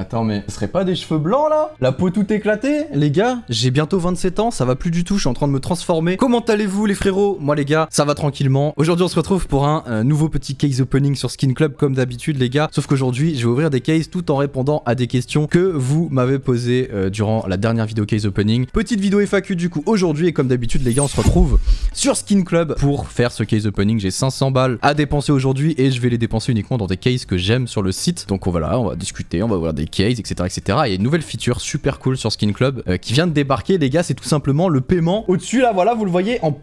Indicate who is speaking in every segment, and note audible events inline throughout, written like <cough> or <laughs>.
Speaker 1: Attends, mais ce serait pas des cheveux blancs là La peau tout éclatée Les gars, j'ai bientôt 27 ans, ça va plus du tout, je suis en train de me transformer. Comment allez-vous les frérots Moi les gars, ça va tranquillement. Aujourd'hui on se retrouve pour un euh, nouveau petit case opening sur Skin Club comme d'habitude les gars. Sauf qu'aujourd'hui je vais ouvrir des cases tout en répondant à des questions que vous m'avez posées euh, durant la dernière vidéo case opening. Petite vidéo FAQ du coup aujourd'hui et comme d'habitude les gars on se retrouve sur Skin Club pour faire ce case opening. J'ai 500 balles à dépenser aujourd'hui et je vais les dépenser uniquement dans des cases que j'aime sur le site. Donc on on va discuter, on va voir des case, etc., etc. Et il y a une nouvelle feature super cool sur Skin Club euh, qui vient de débarquer, les gars, c'est tout simplement le paiement. Au-dessus, là, voilà, vous le voyez, en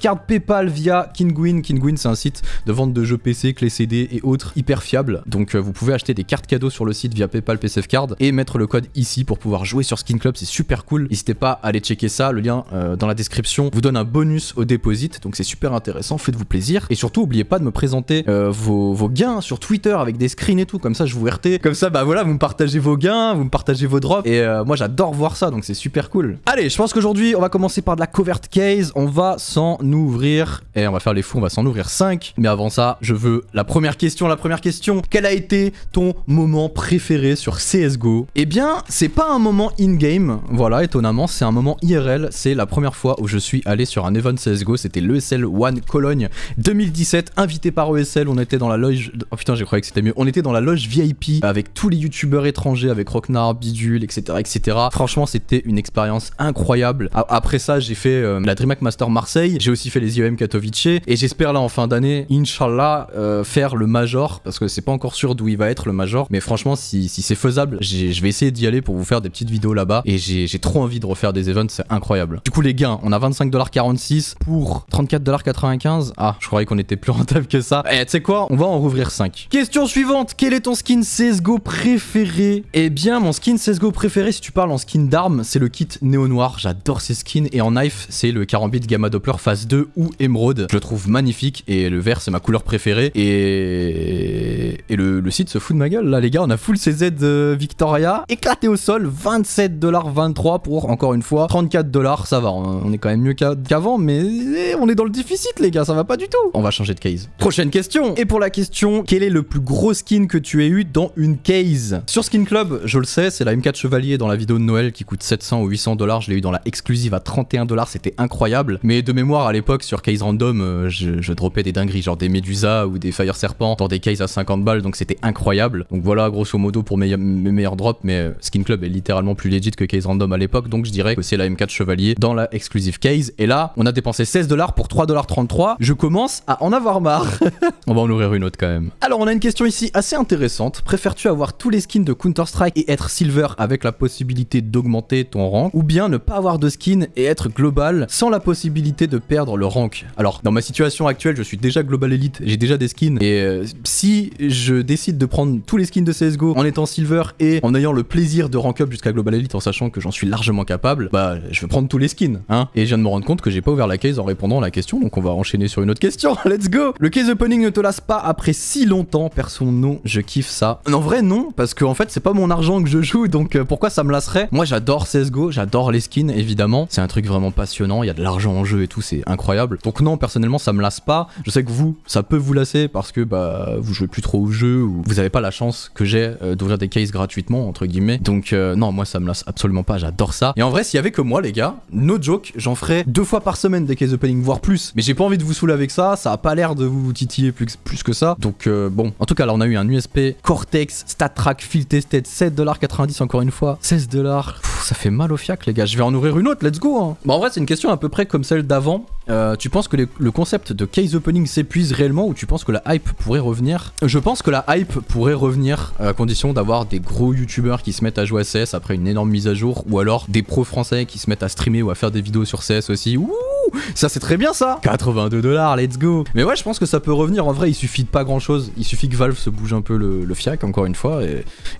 Speaker 1: Card PayPal via Kinguin. Kinguin, c'est un site de vente de jeux PC, clés CD et autres hyper fiable. Donc, euh, vous pouvez acheter des cartes cadeaux sur le site via PayPal Card et mettre le code ici pour pouvoir jouer sur Skin Club. C'est super cool. N'hésitez pas à aller checker ça. Le lien euh, dans la description vous donne un bonus au déposit. Donc, c'est super intéressant. Faites-vous plaisir. Et surtout, n'oubliez pas de me présenter vos, vos gains sur Twitter avec des screens et tout. Comme ça, je vous RT. Comme ça, bah voilà, vous me partagez vos gains, vous me partagez vos drops. Et euh, moi, j'adore voir ça, donc c'est super cool. Allez, je pense qu'aujourd'hui, on va commencer par de la covert case. On va s'en ouvrir. Et on va faire les fous, on va s'en ouvrir 5. Mais avant ça, je veux la première question. La première question, quel a été ton moment préféré sur CSGO Eh bien, c'est pas un moment in-game. Voilà, étonnamment, c'est un moment IRL. C'est la première fois où je suis allé sur un event CSGO. C'était l'ESL e One Cologne 2017, invité par ESL. On était dans la loge. Oh putain, j'ai croyais que c'était mieux. On était dans la loge VIP avec tous les youtubeurs avec Rocknar, Bidule, etc. etc. Franchement, c'était une expérience incroyable. Après ça, j'ai fait euh, la DreamHack Master Marseille, j'ai aussi fait les IEM Katowice, et j'espère là en fin d'année, Inch'Allah, euh, faire le Major, parce que c'est pas encore sûr d'où il va être le Major, mais franchement, si, c'est faisable, je vais essayer d'y aller pour vous faire des petites vidéos là-bas, et j'ai trop envie de refaire des events, c'est incroyable. Du coup, les gains, on a 25,46$ pour 34,95$. Ah, je croyais qu'on était plus rentable que ça. Et eh, tu sais quoi, on va en rouvrir 5. Question suivante, quel est ton skin CSGO préféré et Eh bien, mon skin CSGO préféré, si tu parles en skin d'armes, c'est le kit néo noir. J'adore ces skins. Et en knife, c'est le 40 bits Gamma Doppler phase 2 ou émeraude. Je le trouve magnifique et le vert, c'est ma couleur préférée. Et, et le, le, site se fout de ma gueule. Là, les gars, on a full CZ euh, Victoria. Éclaté au sol, 27,23$ pour, encore une fois, 34$. Ça va, on est quand même mieux qu'avant, mais eh, on est dans le déficit, les gars. Ça va pas du tout. On va changer de case. Prochaine question. Et pour la question, quel est le plus gros skin que tu aies eu dans une case Sur skin Club, je le sais, c'est la M4 Chevalier dans la vidéo de Noël qui coûte 700 ou 800 dollars. Je l'ai eu dans la exclusive à 31 dollars, c'était incroyable. Mais de mémoire, à l'époque, sur Case Random, euh, je, droppais des dingueries, genre des Medusa ou des Fire Serpent dans des cases à 50 balles, donc c'était incroyable. Donc voilà, grosso modo, pour mes, meilleurs drops, mais euh, Skin Club est littéralement plus legit que Case Random à l'époque, donc je dirais que c'est la M4 Chevalier dans la exclusive case. Et là, on a dépensé 16 dollars pour 3,33$. Je commence à en avoir marre. <laughs> on va en ouvrir une autre quand même. Alors, on a une question ici assez intéressante. Préfères-tu avoir tous les skins de Counter-Strike et être silver avec la possibilité d'augmenter ton rank, ou bien ne pas avoir de skin et être global sans la possibilité de perdre le rank. Alors, dans ma situation actuelle, je suis déjà global Elite j'ai déjà des skins, et euh, si je décide de prendre tous les skins de CSGO en étant silver et en ayant le plaisir de rank up jusqu'à global elite en sachant que j'en suis largement capable, bah je vais prendre tous les skins, hein. Et je viens de me rendre compte que j'ai pas ouvert la case en répondant à la question, donc on va enchaîner sur une autre question, <laughs> let's go Le case opening ne te lasse pas après si longtemps, perso non, je kiffe ça. En vrai non, parce qu'en fait c'est pas mon argent que je joue, donc euh, pourquoi ça me lasserait Moi, j'adore CSGO, j'adore les skins, évidemment. C'est un truc vraiment passionnant, il y a de l'argent en jeu et tout, c'est incroyable. Donc non, personnellement, ça me lasse pas. Je sais que vous, ça peut vous lasser parce que bah vous jouez plus trop au jeu ou vous avez pas la chance que j'ai euh, d'ouvrir des cases gratuitement, entre guillemets. Donc euh, non, moi, ça me lasse absolument pas, j'adore ça. Et en vrai, s'il y avait que moi, les gars, no joke, j'en ferais deux fois par semaine des case opening, voire plus. Mais j'ai pas envie de vous saouler avec ça, ça a pas l'air de vous titiller plus, plus que ça. Donc bon, en tout cas, là, on a eu un USP Cortex StatTrack Filté c'était 7,90$ encore une fois. 16$. Ça fait mal au fiac, les gars. Je vais en ouvrir une autre, let's go. Hein. en vrai, c'est une question à peu près comme celle d'avant. Euh, tu penses que le concept de case opening s'épuise réellement ou tu penses que la hype pourrait revenir Je pense que la hype pourrait revenir euh, à condition d'avoir des gros youtubeurs qui se mettent à jouer à CS après une énorme mise à jour ou alors des pros français qui se mettent à streamer ou à faire des vidéos sur CS aussi. Ouh ça, c'est très bien ça 82 dollars, let's go Mais ouais, je pense que ça peut revenir. En vrai, il suffit de pas grand chose. Il suffit que Valve se bouge un peu le, le fiac, encore une fois,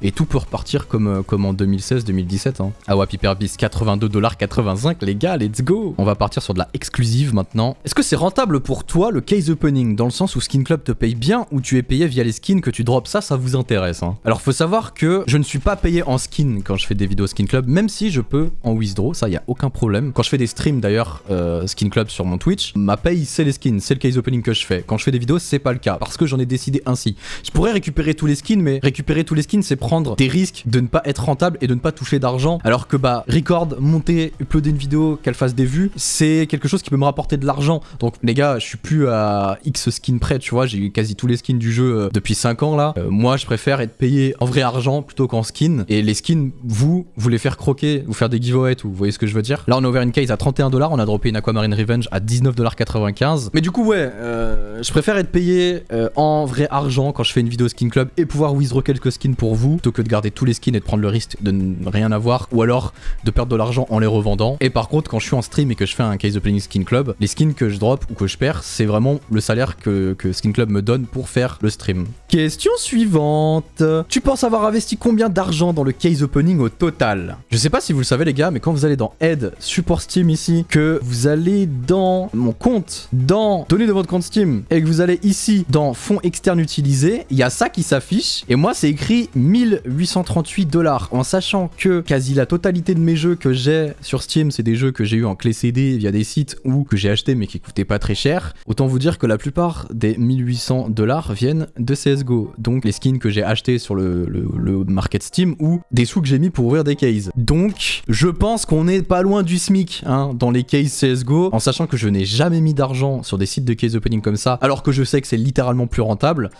Speaker 1: et, tout peut repartir comme, euh, comme en 2016-2017. Hein. Ah ouais, Piper 82 dollars 85, les gars, let's go On va partir sur de la exclusive maintenant. Est-ce que c'est rentable pour toi le case opening, dans le sens où Skin Club te paye bien ou tu es payé via les skins que tu drops Ça, ça vous intéresse. Hein. Alors, faut savoir que je ne suis pas payé en skin quand je fais des vidéos Skin Club, même si je peux en withdraw, ça, y a aucun problème. Quand je fais des streams d'ailleurs, euh, Club sur mon Twitch, ma paye c'est les skins, c'est le case opening que je fais. Quand je fais des vidéos, c'est pas le cas parce que j'en ai décidé ainsi. Je pourrais récupérer tous les skins, mais récupérer tous les skins, c'est prendre des risques de ne pas être rentable et de ne pas toucher d'argent. Alors que bah, record, monter, uploader une vidéo, qu'elle fasse des vues, c'est quelque chose qui peut me rapporter de l'argent. Donc les gars, je suis plus à X skins près, tu vois, j'ai eu quasi tous les skins du jeu euh, depuis 5 ans là. Euh, moi, je préfère être payé en vrai argent plutôt qu'en skin. Et les skins, vous, vous les faire croquer, vous faire des giveaways, ou vous voyez ce que je veux dire. Là, on a ouvert une case à 31 dollars, on a dropé une Aquamarine Revenge à 19,95$. Mais du coup, ouais, euh, je préfère être payé euh, en vrai argent quand je fais une vidéo Skin Club et pouvoir withdraw quelques skins pour vous, plutôt que de garder tous les skins et de prendre le risque de ne rien avoir, ou alors de perdre de l'argent en les revendant. Et par contre, quand je suis en stream et que je fais un Case opening Skin Club, les skins que je drop ou que je perds, c'est vraiment le salaire que, que Skin Club me donne pour faire le stream. Question suivante. Tu penses avoir investi combien d'argent dans le case opening au total Je sais pas si vous le savez les gars, mais quand vous allez dans Aide, Support Steam ici, que vous allez dans mon compte, dans données de votre compte Steam, et que vous allez ici dans fonds externes utilisés, il y a ça qui s'affiche. Et moi, c'est écrit 1838 dollars. En sachant que quasi la totalité de mes jeux que j'ai sur Steam, c'est des jeux que j'ai eu en clé CD via des sites ou que j'ai acheté mais qui ne coûtaient pas très cher. Autant vous dire que la plupart des 1800 dollars viennent de CSGO. Donc les skins que j'ai achetés sur le, le, market Steam ou des sous que j'ai mis pour ouvrir des cases. Donc je pense qu'on est pas loin du SMIC hein, dans les cases CSGO en sachant que je n'ai jamais mis d'argent sur des sites de case opening comme ça, alors que je sais que c'est littéralement plus rentable.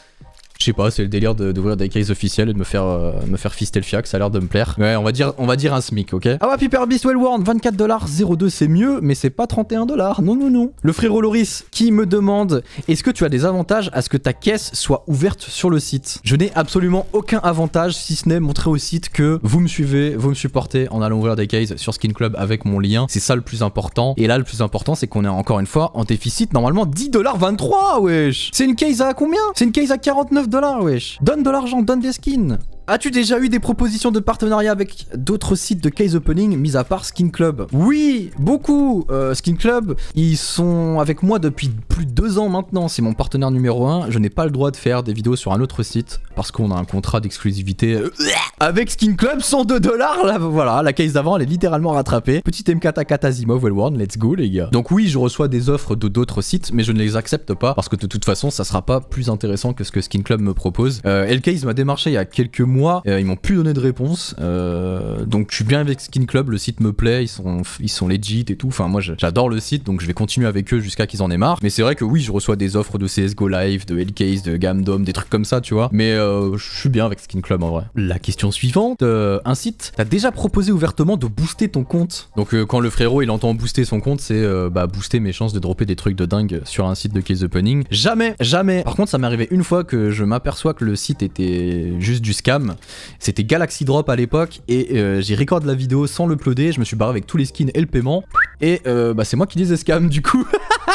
Speaker 1: Je sais pas, c'est le délire d'ouvrir des cases officielles et de me faire, euh, me faire fister le fiac, ça a l'air de me plaire. Ouais, on va dire, on va dire un SMIC, ok Ah ouais, Piper Beast Wellworn, 24$02, c'est mieux, mais c'est pas 31$, non, non, non. Le frérot Loris qui me demande est-ce que tu as des avantages à ce que ta caisse soit ouverte sur le site Je n'ai absolument aucun avantage si ce n'est montrer au site que vous me suivez, vous me supportez en allant ouvrir des cases sur Skin Club avec mon lien. C'est ça le plus important. Et là, le plus important, c'est qu'on est encore une fois en déficit normalement 10$23, wesh C'est une case à combien C'est une case à 49 dollars, Donne de l'argent, donne des skins. As-tu déjà eu des propositions de partenariat avec d'autres sites de case opening, mis à part Skin Club Oui, beaucoup euh, Skin Club, ils sont avec moi depuis plus de deux ans maintenant, c'est mon partenaire numéro un. Je n'ai pas le droit de faire des vidéos sur un autre site, parce qu'on a un contrat d'exclusivité euh, avec Skin Club, 102 dollars, voilà, la case d'avant, elle est littéralement rattrapée. Petite MK Katazimov, We'll One, let's go les gars. Donc oui, je reçois des offres de d'autres sites, mais je ne les accepte pas, parce que de toute façon, ça sera pas plus intéressant que ce que Skin Club me propose. Euh, LKs m'a démarché il y a quelques mois euh, ils m'ont plus donné de réponse. Euh, donc je suis bien avec Skin Club, le site me plaît, ils sont, ils sont legit et tout. Enfin, moi j'adore le site, donc je vais continuer avec eux jusqu'à qu'ils en aient marre. Mais c'est vrai que oui, je reçois des offres de CSGO Live, de Hellcase, de Gamdom, des trucs comme ça, tu vois. Mais euh, je suis bien avec Skin Club en vrai. La question suivante, un site t'as déjà proposé ouvertement de booster ton compte. Donc quand le frérot il entend booster son compte, c'est bah booster mes chances de dropper des trucs de dingue sur un site de case opening. Jamais, jamais. Par contre, ça m'est arrivé une fois que je m'aperçois que le site était juste du scam. C'était Galaxy Drop à l'époque et j'y euh, j'ai record la vidéo sans le je me suis barré avec tous les skins et le paiement. Et euh, bah, c'est moi qui les scam du coup.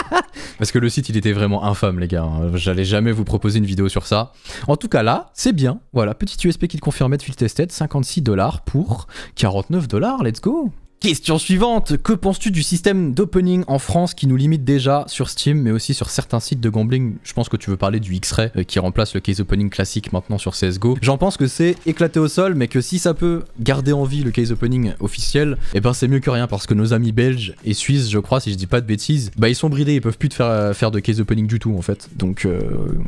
Speaker 1: <laughs> Parce que le site il était vraiment infâme les gars, hein. j'allais jamais vous proposer une vidéo sur ça. En tout cas là, c'est bien. Voilà, petit USP qui te confirmait de fil tested, 56 dollars pour 49 dollars, let's go. Question suivante, que penses-tu du système d'opening en France qui nous limite déjà sur Steam mais aussi sur certains sites de gambling Je pense que tu veux parler du X-Ray euh, qui remplace le case opening classique maintenant sur CSGO. J'en pense que c'est éclaté au sol mais que si ça peut garder en vie le case opening officiel, et eh ben c'est mieux que rien parce que nos amis belges et suisses je crois si je dis pas de bêtises, bah ils sont bridés, ils peuvent plus te faire, euh, faire de case opening du tout en fait. Donc euh,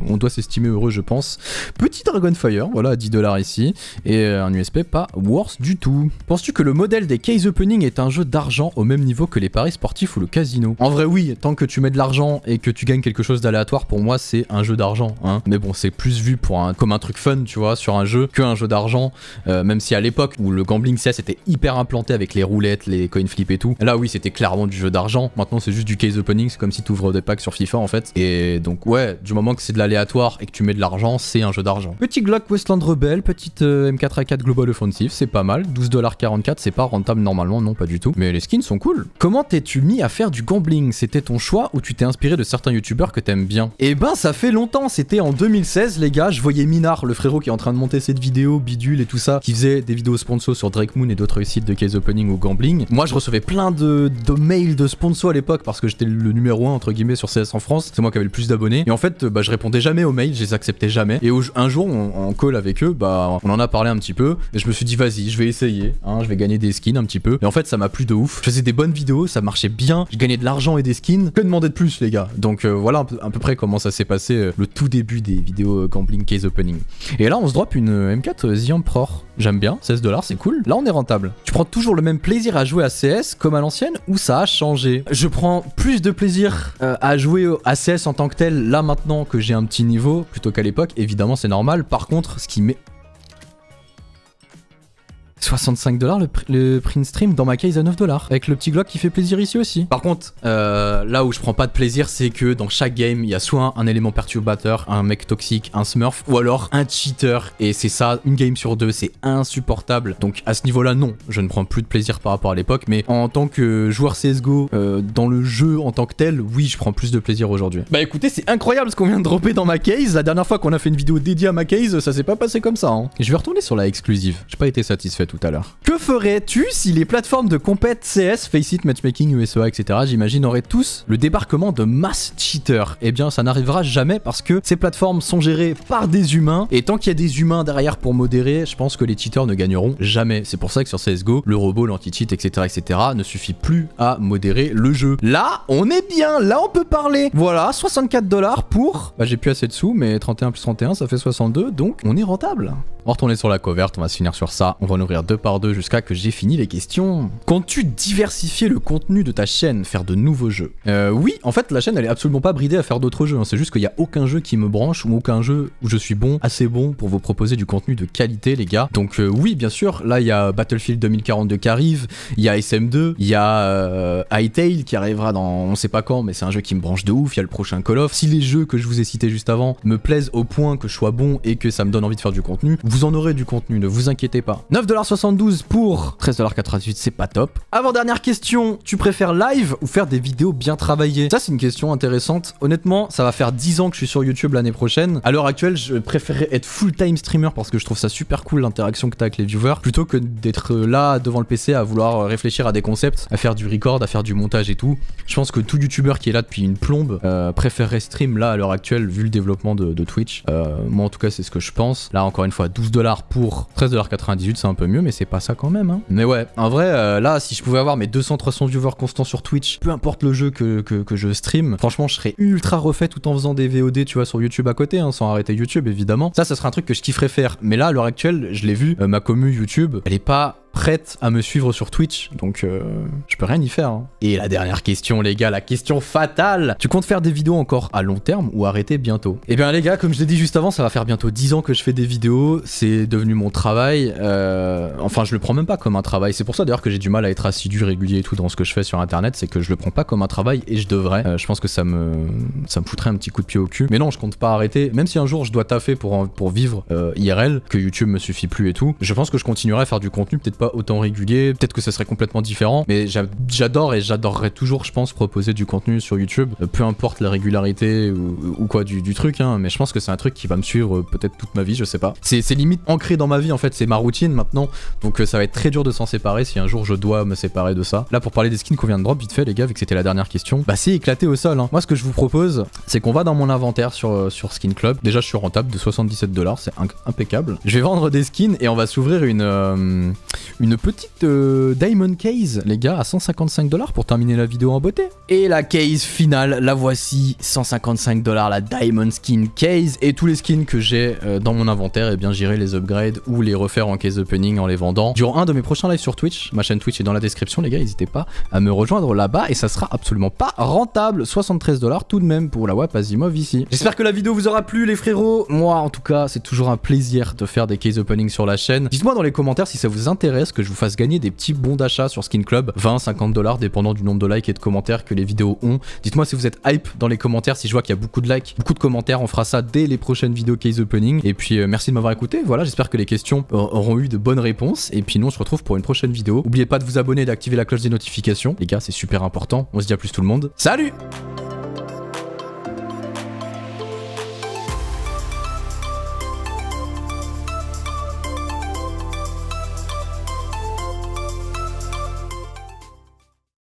Speaker 1: on doit s'estimer heureux je pense. Petit Dragonfire, voilà 10 dollars ici et un USP pas worse du tout. Penses-tu que le modèle des case opening est un jeu d'argent au même niveau que les paris sportifs ou le casino En vrai oui, tant que tu mets de l'argent et que tu gagnes quelque chose d'aléatoire, pour moi c'est un jeu d'argent. Hein. Mais bon, c'est plus vu pour un, comme un truc fun, tu vois, sur un jeu que un jeu d'argent. Euh, même si à l'époque où le gambling CS était hyper implanté avec les roulettes, les coin flips et tout, là oui c'était clairement du jeu d'argent. Maintenant c'est juste du case opening, c'est comme si tu ouvres des packs sur FIFA en fait. Et donc ouais, du moment que c'est de l'aléatoire et que tu mets de l'argent, c'est un jeu d'argent. Petit Glock Westland Rebel, petite euh, M4A4 Global Offensive, c'est pas mal. 12,44$, c'est pas rentable normalement pas du tout. Mais les skins sont cool. Comment t'es-tu mis à faire du gambling C'était ton choix ou tu t'es inspiré de certains youtubeurs que t'aimes bien Eh ben, ça fait longtemps. C'était en 2016, les gars. Je voyais Minard, le frérot qui est en train de monter cette vidéo, bidule et tout ça, qui faisait des vidéos sponso sur Drake Moon et d'autres sites de case opening ou gambling. Moi, je recevais plein de, mails de sponsor à l'époque parce que j'étais le numéro 1 entre guillemets sur CS en France. C'est moi qui avais le plus d'abonnés. Et en fait, bah, je répondais jamais aux mails, je les acceptais jamais. Et un jour, en call avec eux, bah, on en a parlé un petit peu. Et je me suis dit, vas-y, je vais essayer. Hein, je vais gagner des skins un petit peu ça m'a plu de ouf. Je faisais des bonnes vidéos, ça marchait bien. Je gagnais de l'argent et des skins. Que demander de plus, les gars Donc euh, voilà à peu près comment ça s'est passé euh, le tout début des vidéos euh, gambling case opening. Et là, on se drop une M4 The Emperor. J'aime bien, 16 dollars, c'est cool. Là, on est rentable. Tu prends toujours le même plaisir à jouer à CS comme à l'ancienne ou ça a changé Je prends plus de plaisir à jouer à CS en tant que tel là maintenant que j'ai un petit niveau plutôt qu'à l'époque. Évidemment, c'est normal. Par contre, ce qui m'est 65 dollars le, print stream dans ma case à 9 dollars. Avec le petit Glock qui fait plaisir ici aussi. Par contre, euh, là où je prends pas de plaisir, c'est que dans chaque game, il y a soit un, élément perturbateur, un mec toxique, un smurf, ou alors un cheater. Et c'est ça, une game sur deux, c'est insupportable. Donc à ce niveau-là, non, je ne prends plus de plaisir par rapport à l'époque. Mais en tant que joueur CSGO, euh, dans le jeu en tant que tel, oui, je prends plus de plaisir aujourd'hui. Bah écoutez, c'est incroyable ce qu'on vient de dropper dans ma case. La dernière fois qu'on a fait une vidéo dédiée à ma case, ça s'est pas passé comme ça. Hein. je vais retourner sur la exclusive. J'ai pas été satisfait tout à l'heure. Que ferais-tu si les plateformes de compète CS, Faceit, Matchmaking, USOA, etc., j'imagine, auraient tous le débarquement de mass cheaters Eh bien, ça n'arrivera jamais parce que ces plateformes sont gérées par des humains et tant qu'il y a des humains derrière pour modérer, je pense que les cheaters ne gagneront jamais. C'est pour ça que sur CSGO, le robot, l'anti-cheat, etc., etc., ne suffit plus à modérer le jeu. Là, on est bien, là, on peut parler. Voilà, 64 dollars pour... Bah, j'ai plus assez de sous, mais 31 plus 31, ça fait 62, donc on est rentable. On va retourner sur la coverte, on va se finir sur ça. On va en ouvrir deux par deux jusqu'à que j'ai fini les questions. Comptes-tu diversifier le contenu de ta chaîne, faire de nouveaux jeux euh, Oui, en fait, la chaîne, elle est absolument pas bridée à faire d'autres jeux. Hein. C'est juste qu'il n'y a aucun jeu qui me branche ou aucun jeu où je suis bon, assez bon pour vous proposer du contenu de qualité, les gars. Donc euh, oui, bien sûr, là, il y a Battlefield 2042 qui arrive, il y a SM2, il y a euh, High qui arrivera dans on sait pas quand, mais c'est un jeu qui me branche de ouf, il y a le prochain Call of. Si les jeux que je vous ai cités juste avant me plaisent au point que je sois bon et que ça me donne envie de faire du contenu, vous en aurez du contenu, ne vous inquiétez pas. 9,72$ pour 13,98$, c'est pas top. Avant-dernière question, tu préfères live ou faire des vidéos bien travaillées Ça, c'est une question intéressante. Honnêtement, ça va faire 10 ans que je suis sur YouTube l'année prochaine. À l'heure actuelle, je préférerais être full-time streamer parce que je trouve ça super cool l'interaction que tu as avec les viewers plutôt que d'être là devant le PC à vouloir réfléchir à des concepts, à faire du record, à faire du montage et tout. Je pense que tout youtubeur qui est là depuis une plombe euh, préférerait stream là à l'heure actuelle vu le développement de, Twitch. Euh, moi en tout cas c'est ce que je pense. Là encore une fois 12 dollars pour 13,98$, c'est un peu mieux, mais c'est pas ça quand même. Hein. Mais ouais, en vrai, euh, là, si je pouvais avoir mes 200-300 viewers constants sur Twitch, peu importe le jeu que, je stream, franchement, je serais ultra refait tout en faisant des VOD, tu vois, sur YouTube à côté, hein, sans arrêter YouTube, évidemment. Ça, ça serait un truc que je kifferais faire. Mais là, à l'heure actuelle, je l'ai vu, euh, ma commu YouTube, elle est pas prête à me suivre sur Twitch, donc euh, je peux rien y faire. Hein. Et la dernière question, les gars, la question fatale Tu comptes faire des vidéos encore à long terme ou arrêter bientôt Eh bien, les gars, comme je l'ai dit juste avant, ça va faire bientôt 10 ans que je fais des vidéos, c'est devenu mon travail. Euh, enfin, je le prends même pas comme un travail. C'est pour ça d'ailleurs que j'ai du mal à être assidu, régulier et tout dans ce que je fais sur internet, c'est que je le prends pas comme un travail et je devrais. Euh, je pense que ça me, ça me foutrait un petit coup de pied au cul. Mais non, je compte pas arrêter. Même si un jour je dois taffer pour, pour vivre IRL, que YouTube me suffit plus et tout, je pense que je continuerai à faire du contenu, peut-être pas autant régulier. Peut-être que ce serait complètement différent. Mais j'adore et j'adorerais toujours, je pense, proposer du contenu sur YouTube. Euh, peu importe la régularité ou, quoi du, truc. Hein, mais je pense que c'est un truc qui va me suivre euh, peut-être toute ma vie, je sais pas. C'est limite ancré dans ma vie en fait. C'est ma routine maintenant. Donc euh, ça va être très dur de s'en séparer si un jour je dois me séparer de ça. Là, pour parler des skins qu'on vient de drop, vite fait, les gars, vu que c'était la dernière question, bah c'est éclaté au sol. Hein. Moi, ce que je vous propose, c'est qu'on va dans mon inventaire sur, sur Skin Club. Déjà, je suis rentable de 77 dollars, c'est impeccable. Je vais vendre des skins et on va s'ouvrir une, une petite euh, Diamond Case, les gars, à 155 dollars pour terminer la vidéo en beauté. Et la case finale, la voici, 155 dollars, la Diamond Skin Case. Et tous les skins que j'ai euh, dans mon inventaire, et eh bien j'irai les upgrade ou les refaire en case opening en les vendant. Durant un de mes prochains lives sur Twitch, ma chaîne Twitch est dans la description, les gars, n'hésitez pas à me rejoindre là-bas et ça sera absolument pas rentable. 73 dollars tout de même pour la WAP ici. J'espère que la vidéo vous aura plu, les frérots. Moi, en tout cas, c'est toujours un plaisir de faire des case opening sur la chaîne. Dites-moi dans les commentaires si ça vous intéresse que je vous fasse gagner des petits bons d'achat sur Skin Club, 20, 50 dollars, dépendant du nombre de likes et de commentaires que les vidéos ont. Dites-moi si vous êtes hype dans les commentaires, si je vois qu'il y a beaucoup de likes, beaucoup de commentaires, on fera ça dès les prochaines vidéos case opening. Et puis euh, merci de m'avoir écouté, voilà, j'espère que les questions auront eu de bonnes réponses. Et puis nous, on se retrouve pour une prochaine vidéo. N'oubliez pas de vous abonner et d'activer la cloche des notifications. Les gars, c'est super important. On se dit à plus tout le monde. Salut